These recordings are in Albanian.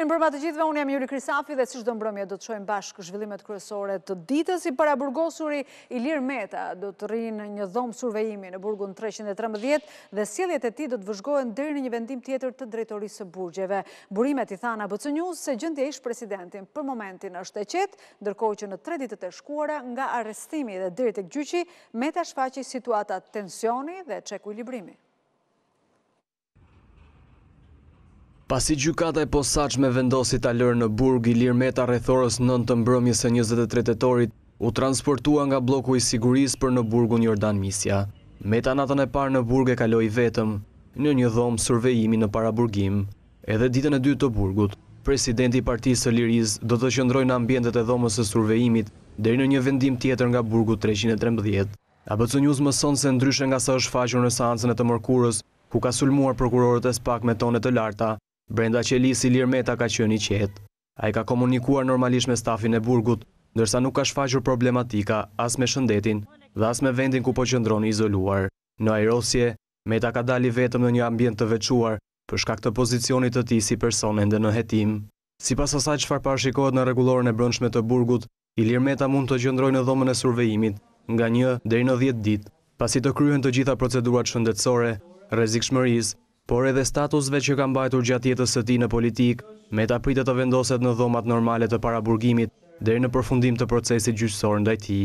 Në mbërma të gjithve, unë jam Juri Krisafi dhe si shdo mbrëmje do të shojmë bashkë zhvillimet kryesore të ditës i para burgosuri Ilir Meta do të rinë një dhomë survejimi në burgun 313 dhe sieljet e ti do të vëzhgohen dërë në një vendim tjetër të drejtorisë burgjeve. Burimet i thana bëcë njës se gjëndje ishë presidentin për momentin është e qetë, ndërkohë që në tre ditët e shkuara nga arrestimi dhe dirit e gjyqi, Meta shfaqi situata tensioni dhe qeku i librimi. Pasi gjukata e posaq me vendosit alër në burg i lirë meta rethorës 9 të mbrëmjës e 23 tëtorit, u transportua nga bloku i siguris për në burgun Jordan Misja. Meta natën e parë në burg e kaloi vetëm, në një dhomë survejimi në paraburgim. Edhe ditën e dy të burgut, presidenti partisë së liriz do të qëndroj në ambjendet e dhomës e survejimit dhe në një vendim tjetër nga burgut 313. ABC News mëson se ndryshe nga sa është faqën në seancën e të mërkurës, ku ka sulmuar prokurorët e spak me tonet të larta, Brenda që Ilir Lirmeta ka qënë i qetë. A i ka komunikuar normalisht me stafin e burgut, ndërsa nuk ka shfaqër problematika as me shëndetin dhe as me vendin ku po qëndroni izoluar. Në aerosje, Meta ka dali vetëm në një ambjent të vequar për shkak të pozicionit të ti si personen dhe në hetim. Si pas asaj që farë shikohet në regulorën e brëndshme të burgut, Ilir Meta mund të gjëndroj në dhomën e survejimit nga një dhe i në 10 dit, pasi të kryhen të gjitha procedurat shëndetsore, rezik shmëris por edhe statusve që kam bajtur gjatë jetës së ti në politik, me të apritë të vendoset në dhomat normale të paraburgimit, dhe në përfundim të procesit gjyqësor në dajti.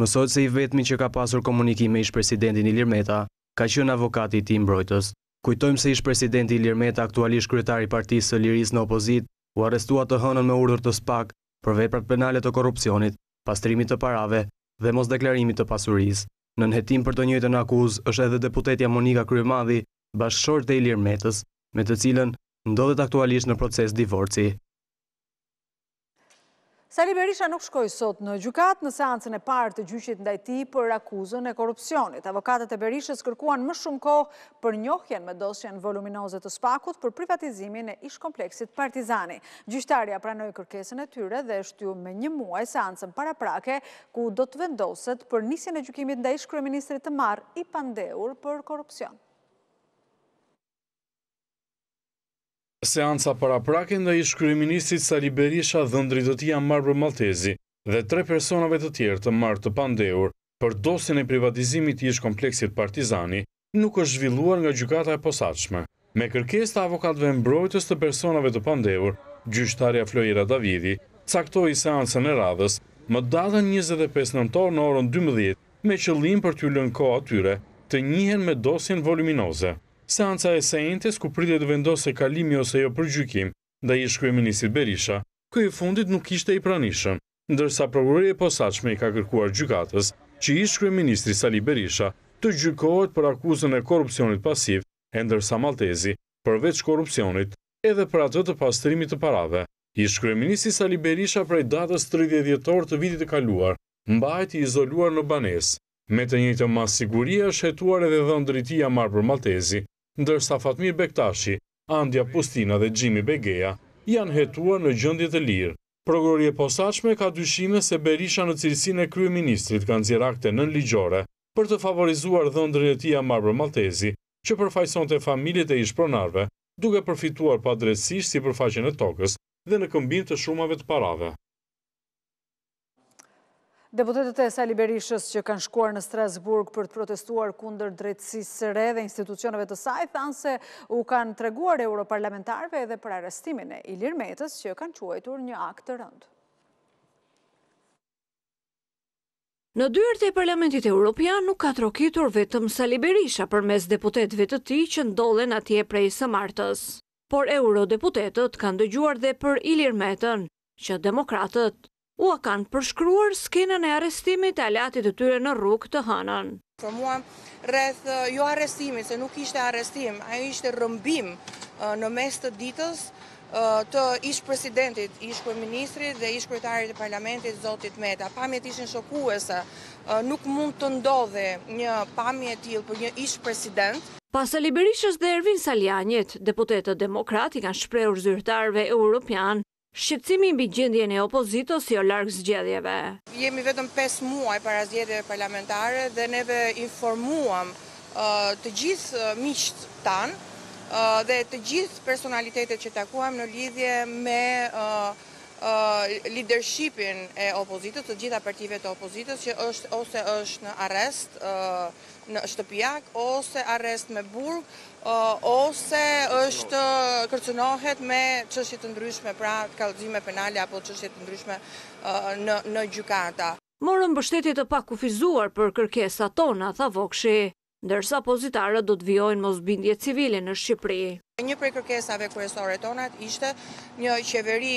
Mësot se i vetmi që ka pasur komunikime ish presidentin Ilir Meta, ka qënë avokati ti mbrojtës. Kujtojmë se ish presidenti Ilir Meta, aktualisht kryetari partisë së liris në opozit, u arestua të hënën me urdhër të spak për veprat penale të korupcionit, pastrimit të parave dhe mos deklarimit të pasuris. Në nëhetim për të njëjtën akuz, është edhe deputetja Monika Kryemadhi, bashkëshort e Ilir Metës, me të cilën ndodhet aktualisht në proces divorci. Sali Berisha nuk shkoj sot në gjukat në seancën e partë të gjyqit ndajti për akuzën e korupcionit. Avokatët e Berishës kërkuan më shumë kohë për njohjen me dosjen voluminozët të spakut për privatizimin e ish kompleksit partizani. Gjyqtarja pranoj kërkesën e tyre dhe shtu me një muaj seancën para prake ku do të vendoset për nisjen e gjykimit nda ish kërëministrit të marë i pandeur për korupcionit. Seansa para praken dhe ishë kryeministit Sali Berisha dhe ndritëtia Marbro Maltezi dhe tre personave të tjerë të marë të pandeur për dosin e privatizimit i ish kompleksit partizani, nuk është zhvilluar nga gjukata e posaqme. Me kërkes të avokatve mbrojtës të personave të pandeur, gjyshtarja Flojera Davidi, caktoj i e radhës më datën 25 nëntor në orën 12 me qëllim për t'yllën lënko atyre të njëhen me dosin voluminoze. Seanca e sejntes ku pritë të vendose kalimi ose jo për gjykim, da i shkujë Ministri Berisha, këj fundit nuk ishte i pranishëm, ndërsa prokurori e posaqme i ka kërkuar gjykatës që i shkujë Ministri Sali Berisha të gjykojt për akuzën e korupcionit pasiv, e ndërsa Maltezi, përveç korupcionit, edhe për atë të pastrimit të parave. I shkujë Ministri Sali Berisha prej datës 30 djetor të vitit e kaluar, mbajt i izoluar në banes, me të njëtë mas siguria hetuar edhe dhëndritia marë për Maltezi, ndërsa Fatmir Bektashi, Andja Pustina dhe Gjimi Begeja janë hetuar në gjëndje të lirë. Progrori e posaqme ka dyshime se Berisha në cilësin e Krye Ministrit kanë zirakte nën ligjore për të favorizuar dhe ndërjetia Marbro Maltezi, që përfajson të familjet e ishpronarve, duke përfituar pa dresisht si përfaqen e tokës dhe në këmbim të shumave të parave. Deputetet e Sali Berishës që kanë shkuar në Strasburg për të protestuar kunder drejtësisë së dhe institucionove të saj, thanë se u kanë treguar europarlamentarve edhe për arrestimin e Ilir Metës që kanë quajtur një akt të rëndë. Në dyrët e Parlamentit Europian nuk ka trokitur vetëm Sali Berisha për mes deputetve të ti që ndollen atje prej së martës. Por eurodeputetet kanë dëgjuar dhe për Ilir Metën që demokratët a kanë përshkruar skenën e arestimit e alatit të tyre në rrug të hënën. Për mua, rreth uh, jo arestimi, se nuk ishte arestim, a ishte rëmbim uh, në mes të ditës uh, të ishë presidentit, ishë kërministrit dhe ishë kërëtarit e parlamentit, Zotit Meta. Pamjet ishën shokuese, nuk mund të ndodhe një pamjet tjilë për një ishë president. Pasë Liberishës dhe Ervin Saljanjit, deputetët demokrati kanë shprehur zyrtarve europian Shqipcimi mbi gjendje e opozitos jo largë zgjedhjeve. Jemi vetëm 5 muaj para zgjedhjeve parlamentare dhe neve informuam të gjithë miqët tanë dhe të gjithë personalitetet që takuam në lidhje me leadershipin e opozitës, të gjitha partive të opozitës që është ose është në arrest në Shtëpijak, ose arrest me burg, ose është kërcënohet me qështjit të ndryshme, pra të kalëzime penale apo qështjit të ndryshme në gjukata. Morën bështetit të pak kufizuar për kërkesa tona, tha Vokshi ndërsa pozitarët do të vjojnë mos bindje civile në Shqipëri. Një prej kërkesave kërësore tonat ishte një qeveri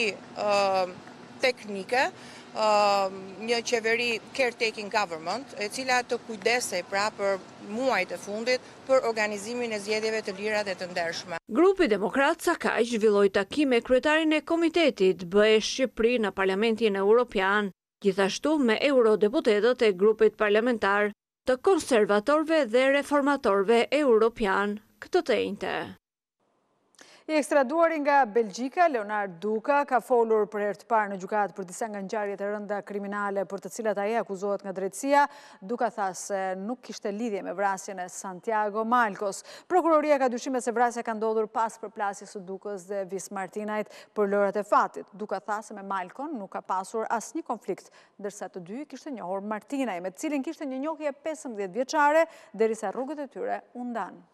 teknike, Ehm, një qeveri caretaking government, e cila të kujdese pra për muajt e fundit për organizimin e zjedjeve të lira dhe të ndershme. Grupi Demokrat Sakaj zhvilloj takim e kretarin e komitetit bëhe Shqipri në Parlamentin Europian, gjithashtu me eurodeputetet e grupit parlamentar të konservatorve dhe reformatorve Europian këtë të ejnëte. I ekstraduar nga Belgjika, Leonard Duka ka folur për her të parë në gjukat për disa nga nxarjet e rënda kriminale për të cilat aje akuzohet nga drejtsia. Duka tha se nuk kishte lidhje me vrasjen e Santiago Malkos. Prokuroria ka dyshime se vrasja ka ndodhur pas për plasjes u Dukës dhe Vis Martinajt për lorat e fatit. Duka tha se me Malkon nuk ka pasur as një konflikt, dërsa të dy kishte njohor Martinaj, me cilin kishte një njohje 15 vjeqare, derisa rrugët e tyre undanë.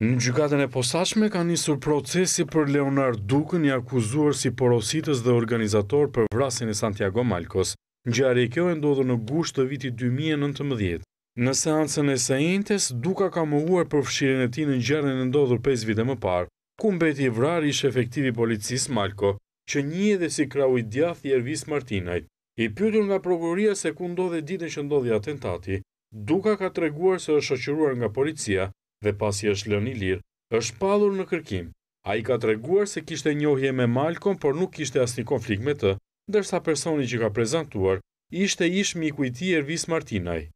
Në gjykatën e posashme ka njësur procesi për Leonard Dukën i akuzuar si porositës dhe organizator për vrasin e Santiago Malkos. Në gjare i kjo e ndodhë në gusht të viti 2019. Në seancën e sejntes, Duka ka muhuar për fshirin e ti në gjare në ndodhër 5 vite më parë, ku mbeti i vrar ishe efektivi policis Malko, që një edhe si krau i djath i Ervis Martinaj. I pytur nga prokuroria se ku ndodhe ditën që ndodhi atentati, Duka ka treguar se është shëqyruar nga policia, dhe pasi është lënë i lirë, është palur në kërkim. A i ka të reguar se kishte njohje me Malkon, por nuk kishte asni konflikt me të, dërsa personi që ka prezentuar, ishte ish miku i ti Ervis Martinaj.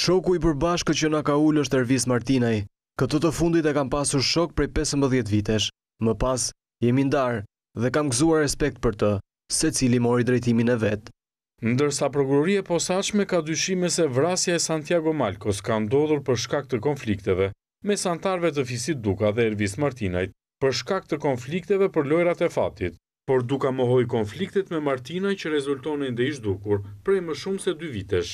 Shoku i përbashkë që nga ka ullë është Ervis Martinaj. Këtë të fundit e kam pasur shok prej 15 vitesh. Më pas, jemi ndarë dhe kam gëzuar respekt për të, se cili mori drejtimin e vetë. Ndërsa prokurorie posaqme ka dyshime se vrasja e Santiago Malkos ka ndodhur për shkak të konflikteve me santarve të Fisit Duka dhe Ervis Martinajt, për shkak të konflikteve për lojrat e fatit, por Duka mohoj konfliktet me Martinaj që rezultone ndë ishtë dukur prej më shumë se dy vitesh.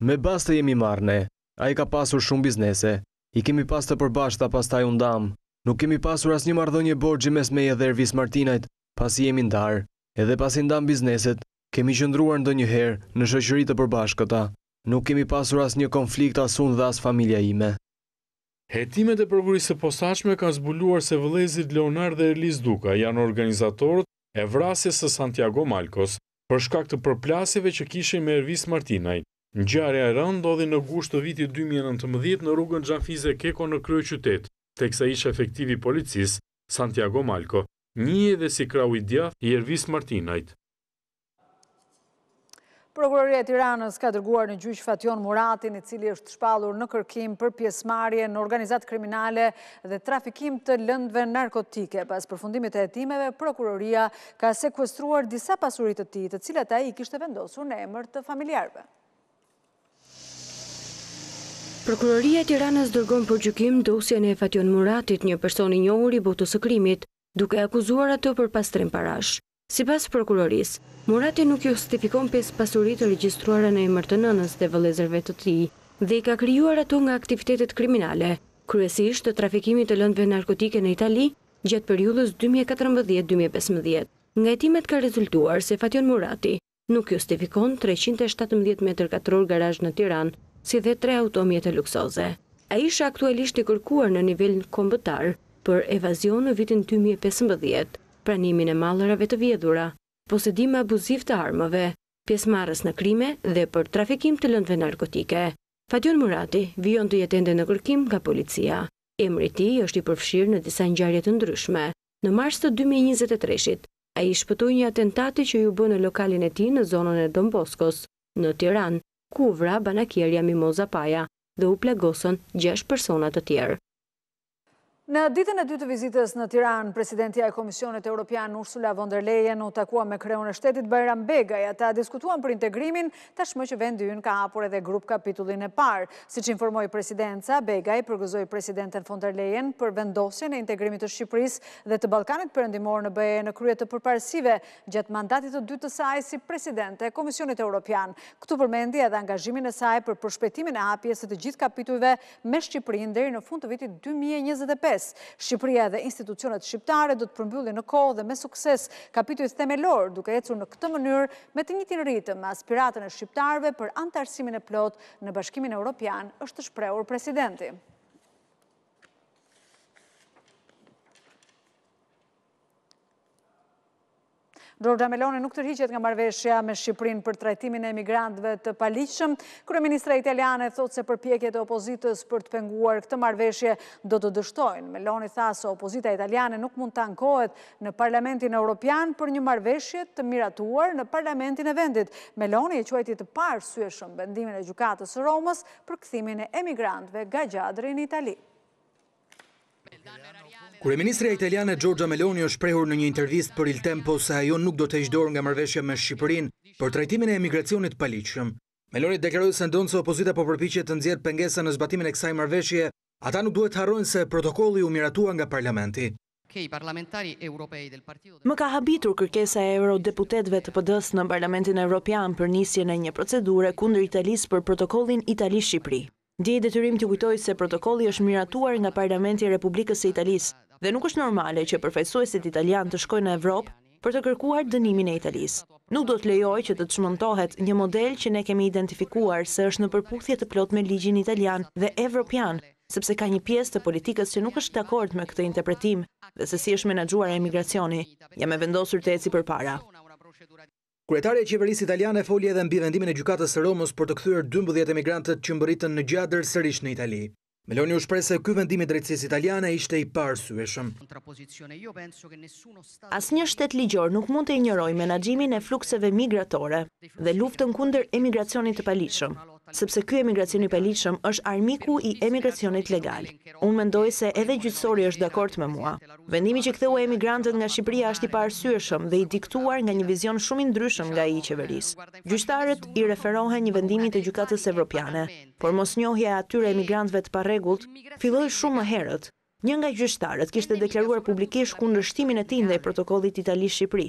Me bas të jemi marne, a i ka pasur shumë biznese, i kemi pas të përbashta pas taj undam, nuk kemi pasur as një mardhonje borgjimes me e dhe Ervis Martinajt, pas i jemi ndarë, edhe pas i ndam bizneset, Kemi qëndruar ndë herë në shëqëri të përbashkëta. Nuk kemi pasur as një konflikt as unë dhe as familja ime. Hetimet e përgurisë të posashme ka zbuluar se vëlezit Leonard dhe Elis Duka janë organizatorët e vrasjes së Santiago Malkos për shkak të përplasjeve që kishe me Ervis Martinaj. Në gjare e rënd, dodi në gusht të vitit 2019 në rrugën Gjafize Keko në kryo qytet, teksa ishe efektivi policis, Santiago Malko, një edhe si krau i djath i Ervis Martinajt. Prokuroria e Tiranës ka dërguar në gjyqë Fation Muratin, i cili është shpalur në kërkim për pjesmarje në organizat kriminale dhe trafikim të lëndve narkotike. Pas përfundimit e etimeve, Prokuroria ka sekwestruar disa pasurit të ti të cilat a i kishtë vendosur në emër të familjarve. Prokuroria e Tiranës dërgon për gjykim dosje në Fation Muratit, një personi njohur i botu së krimit, duke akuzuar atë për pastrim parash. Si pas prokuroris, Murati nuk justifikon pes pasurit të registruara në emër të nënës dhe vëlezerve të ti, dhe i ka kryuar ato nga aktivitetet kriminale, kryesisht të trafikimit të lëndve narkotike në Itali gjatë periullës 2014-2015. Nga etimet ka rezultuar se Fation Murati nuk justifikon 317 m2 garaj në Tiran, si dhe 3 automjet e luksoze. A isha aktualisht i kërkuar në nivel kombëtar për evazion në vitin 2015, pranimin e malërave të vjedhura, posedime abuziv të armëve, pjesmarës në krime dhe për trafikim të lëndve narkotike. Fatjon Murati vion të jetende në kërkim nga policia. Emri ti është i përfshirë në disa njëjarjet të ndryshme. Në mars të 2023 a i shpëtoj një atentati që ju bë në lokalin e ti në zonën e Domboskos, në Tiran, ku vra banakjerja Mimoza Paja dhe u plegosën 6 personat të tjerë. Në ditën e dy të vizitës në Tiran, presidentja e Komisionet Europian Ursula von der Leyen u takua me kreun e shtetit Bajram Begaj, ata diskutuan për integrimin tashmë që vendi ka apur edhe grup kapitullin e parë. Si që informoj presidenca, Begaj përgëzoj presidenten von der Leyen për vendosin e integrimit të Shqipëris dhe të Balkanit përëndimor në bëje në kryet të përparësive gjatë mandatit të dy të saj si president e Komisionet Europian. Këtu përmendi edhe angazhimin e saj për përshpetimin e apjes të gjithë kapitullve me Shqipërin dhe në fund të vitit 2025 sukses. Shqipëria dhe institucionet shqiptare do të përmbylli në kohë dhe me sukses kapitu i themelor duke ecur në këtë mënyrë me të njëtin rritë më aspiratën e shqiptarve për antarësimin e plot në bashkimin e Europian është shpreur presidenti. Drogda Melone nuk tërhiqet nga marveshja me Shqiprin për trajtimin e emigrantve të paliqëm. Kryeministra Ministra Italiane thot se për e opozitës për të penguar këtë marveshje do të dështojnë. Meloni tha se opozita italiane nuk mund të ankohet në Parlamentin Europian për një marveshje të miratuar në Parlamentin e vendit. Meloni e quajti të parë syeshëm bendimin e gjukatës Romës për këthimin e emigrantve ga gjadri në Itali. Kure ministri italiane Gjorgja Meloni është prehur në një intervjist për il tempo se ajo nuk do të ishdor nga mërveshja me Shqipërin për trajtimin e emigracionit paliqëm. Meloni deklarojë se ndonë se opozita po përpichet të nëzjerë pëngesa në zbatimin e kësaj mërveshje, ata nuk duhet harrojnë se protokolli u miratuar nga parlamenti. Më ka habitur kërkesa e euro deputetve të pëdës në parlamentin e Europian për njësje në një procedure kundër Italis për protokollin Itali-Shqipëri. Dje i detyrim të kujtoj se protokolli është miratuar nga Parlamenti Republikës e Italis, dhe nuk është normale që përfajsuesit italian të shkojnë në Evropë për të kërkuar dënimin e Italis. Nuk do të lejoj që të të shmëntohet një model që ne kemi identifikuar se është në përpukhtje të plot me ligjin italian dhe evropian, sepse ka një pjesë të politikës që nuk është të akord me këtë interpretim dhe se si është menagjuar e emigracioni, jam e vendosur të eci për para. Kretare e qeveris italian e folje edhe në bivendimin e gjukatës e Romës për të këthyrë 12 emigrantët që mbëritën në gjadër sërish në Italië. Meloni u shprej se këj vendimi drejtësis italiane ishte i parësueshëm. As një shtetë ligjor nuk mund të ignoroj menagjimin e flukseve migratore dhe luftën kunder emigracionit të palishëm, sepse këj emigracionit palishëm është armiku i emigracionit legal. Unë mendoj se edhe gjithësori është dakort me mua. Vendimi që këtheu e emigrantët nga Shqipëria është i parësueshëm dhe i diktuar nga një vizion shumë ndryshëm nga i qeveris. Gjyqtarët i referohen një vendimi të gjukatës evropiane, por mos njohja atyre emigrantëve të rregullt filloi shumë më herët. Një nga gjyqtarët kishte deklaruar publikisht kundërshtimin e tij ndaj protokollit Itali-Shqipëri.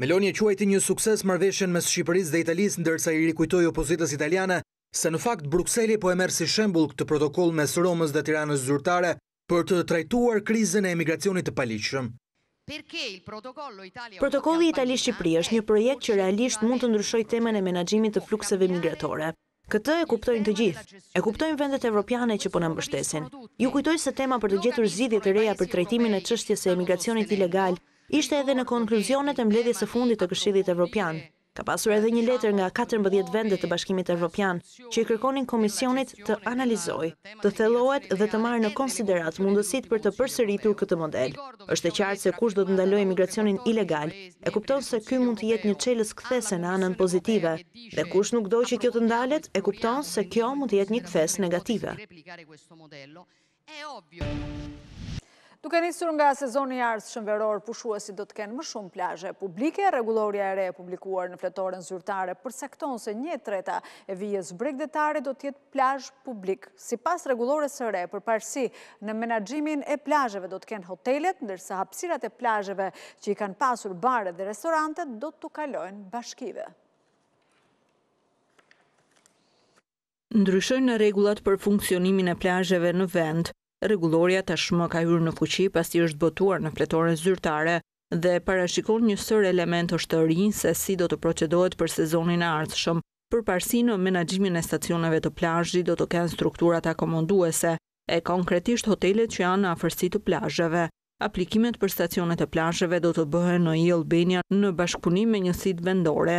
Meloni e quajti një sukses marrëveshjen mes Shqipërisë dhe Italisë, ndërsa i rikujtoi opozitës italiane se në fakt Brukseli po e merr si shembull këtë protokoll mes Romës dhe Tiranës zyrtare për të trajtuar krizën e emigracionit të paligjshëm. Protokolli Itali-Shqipëri është një projekt që realisht mund të ndryshoj temën e menaxhimit të flukseve migratore. Këtë e kuptojnë të gjithë, e kuptojnë vendet evropiane që po në mbështesin. Ju kujtoj se tema për të gjetur zidhjet e reja për trajtimin e qështjes e emigracionit ilegal ishte edhe në konkluzionet e mbledhjes e fundit të këshidhit evropian, Ka pasur edhe një letër nga 14 vendet të bashkimit evropian që i kërkonin komisionit të analizoj, të thelohet dhe të marrë në konsiderat mundësit për të përsëritur këtë model. Êshtë e qartë se kush do të ndaloj migracionin ilegal, e kupton se ky mund të jetë një qeles këthese në anën pozitive, dhe kush nuk do që kjo të ndalet, e kupton se kjo mund të jetë një këthes negative. Duke njësur nga sezoni arës shënveror, pushuasi do të kenë më shumë plajë publike, regulorja e re publikuar në fletoren zyrtare përsekton se një treta e vijës bregdetare do tjetë plajë publik. Si pas regulore së re, për parësi në menagjimin e plajëve do të kenë hotelet, ndërsa hapsirat e plajëve që i kanë pasur bare dhe restorantet do të kalojnë bashkive. Ndryshojnë në regulat për funksionimin e plajëve në vend, Regulloria të shmë ka hyrë në fuqi pas është botuar në fletore zyrtare dhe parashikon një sër element është të rinjë se si do të procedohet për sezonin ardhëshëm. Për parsi në menagjimin e stacioneve të plajshdi do të kenë strukturat akomonduese e konkretisht hotelet që janë në afërsi të plajshëve. Aplikimet për stacionet e plajshëve do të bëhen në Albania në bashkëpunim me njësit vendore.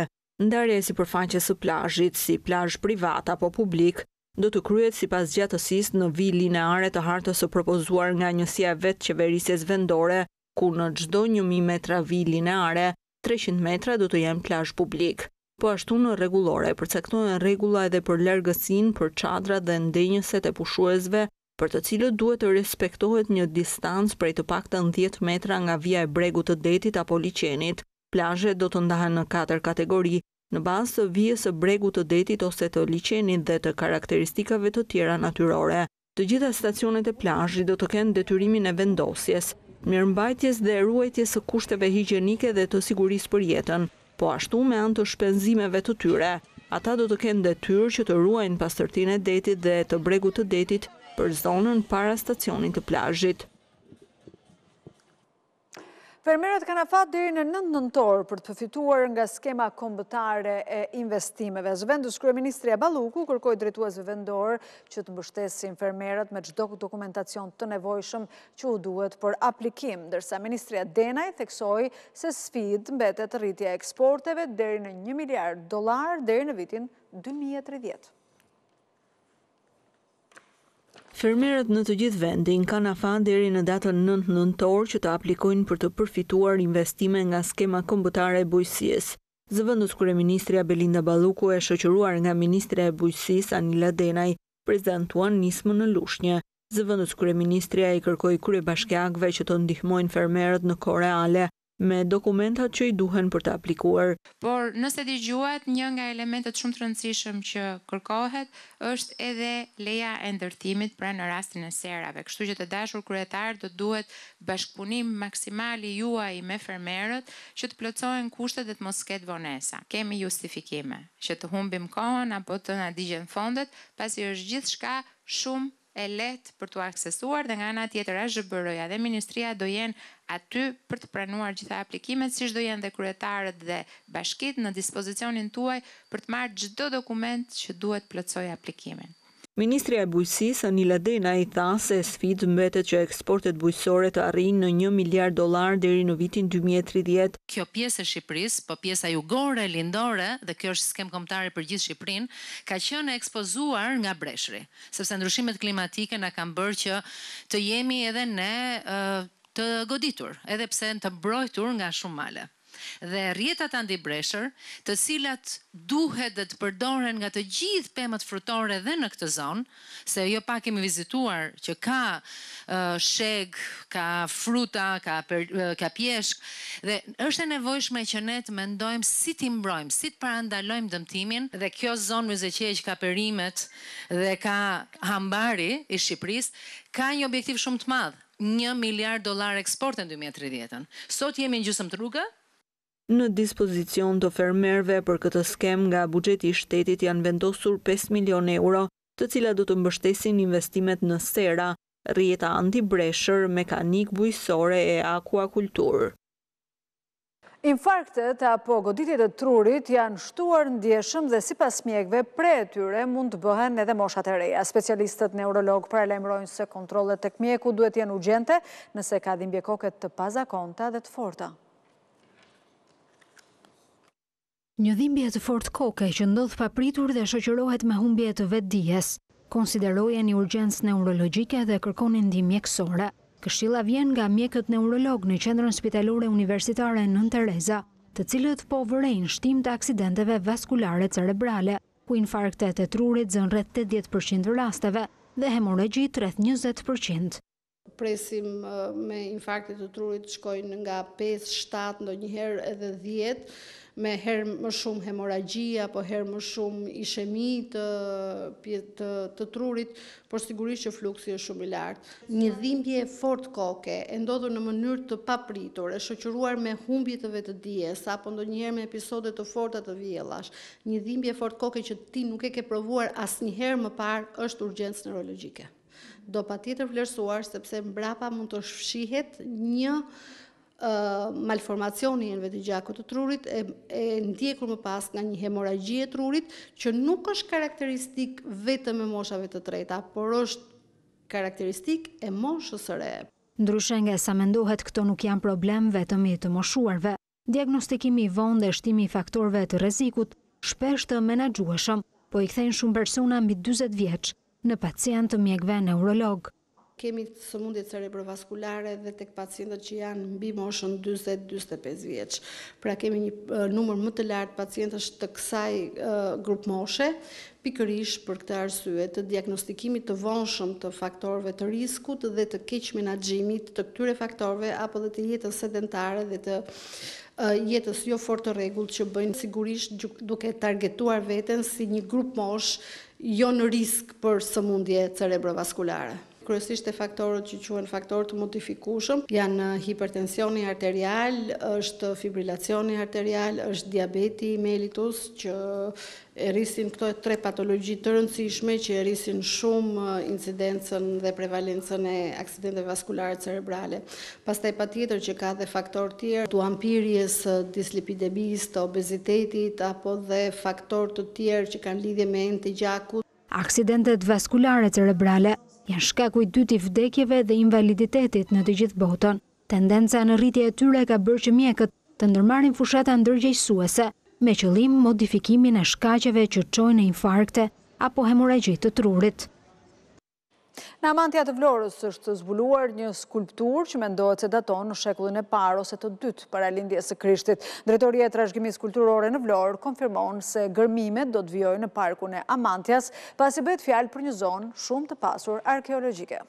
e si përfaqe së plajshit, si plajsh privat apo publik, do të kryet si pas gjatësis në vij lineare të hartës së propozuar nga njësia vetë qeverises vendore, ku në gjdo një mi metra vij lineare, 300 metra do të jenë plash publik. Po ashtu në regulore, përcektojnë regula edhe për lërgësin, për qadra dhe ndenjëset e pushuesve, për të cilët duhet të respektohet një distancë prej të pak të 10 metra nga vija e bregut të detit apo licenit. Plashe do të ndahen në 4 kategori, Në bazë të vijës së bregut të detit ose të liçenit dhe të karakteristikave të tjera natyrore, të gjitha stacionet e plazhit do të kenë detyrimin e vendosjes, mirëmbajtjes dhe ruajtjes së kushteve higjienike dhe të sigurisë për jetën. Po ashtu me antë të shpenzimeve të tyre, ata do të kenë detyrë që të ruajnë pastërtinë e detit dhe të bregut të detit për zonën para stacionit të plazhit. Fermerët kanë afat dhejë në nëndë nëntorë për të përfituar nga skema kombëtare e investimeve. Zëvendës Kryeministri e Baluku kërkoj drejtuazve vendorë që të mbështesin fermerët me gjdo dokumentacion të nevojshëm që u duhet për aplikim, dërsa Ministri e Denaj theksoj se sfid mbetet rritja eksporteve dheri në 1 miliard dolar dheri në vitin 2030. Fermerët në të gjithë vendin kanë afan deri në datën 9 nëntor që të aplikojnë për të përfituar investime nga skema kombëtare e bujësies. Zëvëndus ministria Belinda Baluku e shëqëruar nga Ministria e Bujësis Anila Denaj prezentuan nismë në lushnje. Zëvëndus ministria i kërkoj kure bashkjakve që të ndihmojnë fermerët në Koreale, me dokumentat që i duhen për të aplikuar. Por nëse ti gjuat një nga elementet shumë të rëndësishëm që kërkohet është edhe leja e ndërtimit pra në rastin e serave. Kështu që të dashur kryetar do duhet bashkëpunim maksimal i juaj me fermerët që të plotësohen kushtet dhe të mos ketë vonesa. Kemi justifikime që të humbim kohën apo të na digjen fondet, pasi është gjithçka shumë e lehtë për t'u aksesuar dhe nga ana tjetër ashbëroja dhe ministria do jenë aty për të pranuar gjitha aplikimet, si shdo jenë dhe kryetarët dhe bashkit në dispozicionin tuaj për të marrë gjithdo dokument që duhet plëcoj aplikimin. Ministri e bujësisë Anila Dena i tha se sfidë mbetet që eksportet bujësore të arrinë në 1 miliard dolar deri në vitin 2030. Kjo pjesë e Shqipëris, po pjesa jugore, lindore dhe kjo është skem kombëtare për gjithë Shqipërin, ka qenë ekspozuar nga breshri, sepse ndryshimet klimatike na kanë bërë që të jemi edhe ne të goditur, edhe pse në të brojtur nga shumë male. Dhe rjetat antibresher, të cilat duhet dhe të përdoren nga të gjithë pemët frutore dhe në këtë zonë, se jo pak kemi vizituar që ka sheg, ka fruta, ka, ka pjeshk, dhe është e nevojshme që ne të mendojmë si të imbrojmë, si të parandalojmë dëmtimin, dhe kjo zonë më që ka perimet dhe ka hambari i Shqipëris, ka një objektiv shumë të madhë, një miliard dolar eksport në 2030-ën. Sot jemi në gjusëm të Në dispozicion të fermerve për këtë skem nga bugjeti shtetit janë vendosur 5 milion euro të cila do të mbështesin investimet në sera, rjeta antibreshër, mekanik bujësore e akuakulturë. Infarktet apo goditit e trurit janë shtuar ndjeshëm dhe si pas mjekve pre e tyre mund të bëhen edhe moshat e reja. Specialistët neurolog prelemrojnë se kontrolet të kmjeku duhet jenë urgjente nëse ka dhimbje koket të pazakonta dhe të forta. Një dhimbje të fort koke që ndodhë papritur dhe shëqërohet me humbje të vetë dijes, konsiderojnë i urgjens neurologike dhe kërkonin dhimjekësore. Këshilla vjen nga mjekët neurolog në qendrën spitalore universitare në Tereza, të cilët po vërejnë shtim të aksidenteve vaskulare cerebrale, ku infarktet e trurit zën rrët 80% rrasteve dhe hemoregji të rrët 20%. Presim me infarktet të trurit shkojnë nga 5, 7, ndo njëherë edhe 10, me herë më shumë hemoragjia, po herë më shumë ishemi të, të, trurit, por sigurisht që fluksi është shumë i lartë. Një dhimbje e fort koke, e ndodhur në mënyrë të papritur, e shoqëruar me humbje të vetë apo ndo njëherë me episode të forta të vjelash, një dhimbje e fort koke që ti nuk e ke provuar asë njëherë më parë, është urgjensë neurologike. Do pa tjetër vlerësuar, sepse mbrapa mund të shfshihet një malformacioni në vetë gjakut të trurit e ndjekur më pas nga një hemoragjie të trurit që nuk është karakteristik vetëm e moshave të treta, por është karakteristik e moshës së re. Ndryshen nga sa mendohet këto nuk janë problem vetëm i të moshuarve. Diagnostikimi i vonë dhe shtimi i faktorve të rezikut shpesh të menagjueshëm, po i kthejnë shumë persona mbi 20 vjeqë në pacientë të mjekve neurologë kemi sëmundit cerebrovaskulare dhe tek pacientët që janë mbi moshën 20-25 vjeç. Pra kemi një numër më të lartë pacientës të kësaj grupë moshe, pikërish për këtë arsye të diagnostikimit të vonshëm të faktorve të riskut dhe të keq menaxhimit të këtyre faktorve apo dhe të jetës sedentare dhe të jetës jo fort të rregullt që bëjnë sigurisht duke targetuar veten si një grup mosh jo në risk për sëmundje cerebrovaskulare kryesisht e faktorët që quen faktorët të modifikushëm, janë uh, hipertensioni arterial, është fibrilacioni arterial, është diabeti melitus, që e rrisin këto e tre patologi të rëndësishme që e rrisin shumë uh, incidencën dhe prevalencën e aksidente vaskulare cerebrale. Pas të e pa tjetër që ka dhe faktor tjerë, të ampirjes uh, dislipidemis të obezitetit, apo dhe faktor të tjerë që kanë lidhje me enti gjakut. Aksidentet vaskulare cerebrale janë shkaku i dyti vdekjeve dhe invaliditetit në të gjithë botën. Tendenca në rritje e tyre ka bërë që mjekët të ndërmarin fushata ndërgjëjësuese me qëlim modifikimin e shkaqeve që qojnë e infarkte apo hemoregjit të trurit. Në amantja të Vlorës është zbuluar një skulptur që mendohet se daton në shekullin e parë ose të dytë para lindjes së Krishtit. Drejtoria e trashëgimisë kulturore në Vlorë konfirmon se gërmimet do të vijojnë në parkun e Amantjas, pasi bëhet fjalë për një zonë shumë të pasur arkeologike.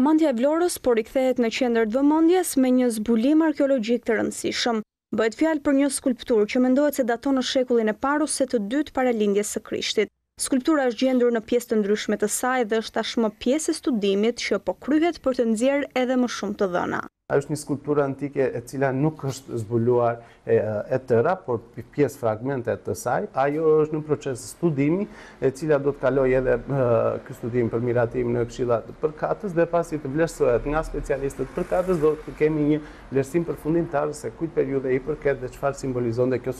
Amantja e Vlorës po rikthehet në qendër të vëmendjes me një zbulim arkeologjik të rëndësishëm. Bëhet fjalë për një skulptur që mendohet se daton në shekullin e parë ose të dytë para lindjes së Krishtit. Skulptura është gjendur në pjesë të ndryshme të saj dhe është tashmë pjesë e studimit që po kryhet për të nxjerr edhe më shumë të dhëna. Ajo është një skulptura antike e cila nuk është zbuluar e, tëra, por pjesë fragmente të saj. Ajo është në proces studimi, e cila do të kaloj edhe ky studim për miratim në Këshilla të Përkatës dhe pasi të vlerësohet nga specialistët përkatës do të kemi një vlerësim përfundimtar se kujt periudhe i përket dhe çfarë simbolizon dhe kjo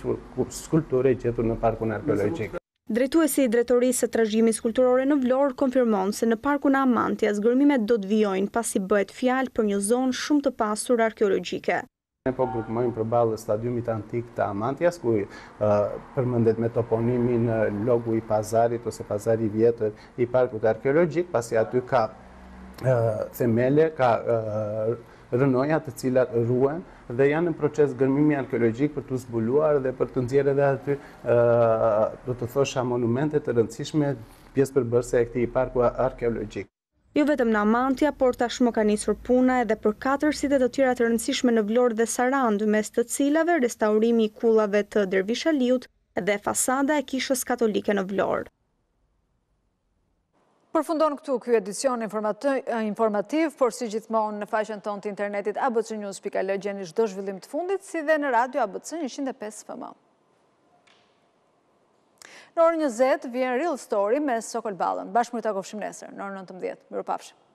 skulpturë e gjetur në Parkun Arkeologjik. Drejtuesi i Dretorisë së Trashëgimisë Kulturore në Vlorë konfirmon se në parkun e Amantias zgërmimet do të vijojnë pasi bëhet fjalë për një zonë shumë të pasur arkeologjike. Ne po gërmojmë përballë stadiumit antik të Amantias ku uh, përmendet me toponimin në uh, logu i pazarit ose pazari i vjetër i parkut arkeologjik pasi aty ka uh, themele, ka rënoja të cilat rruen dhe janë në proces gërmimi arkeologjik për të zbuluar dhe për të nxjerrë edhe aty do të thosha monumente të rëndësishme pjesë përbërëse e këtij parku arkeologjik. Jo vetëm në Amantja, por tashmë ka nisur puna edhe për katër sitet të tjera të rëndësishme në Vlorë dhe Sarandë, mes të cilave restaurimi i kullave të Dervish dhe fasada e kishës katolike në Vlorë. Përfundon këtu kjo edicion eh, informativ, por si gjithmonë në faqen ton të internetit ABC gjeni çdo zhvillim të fundit si dhe në radio ABC 105 FM. Në orë 20 vjen Real Story me Sokol Ballën. Bashkë mund ta kofshim nesër në orën 19. Mirupafshim.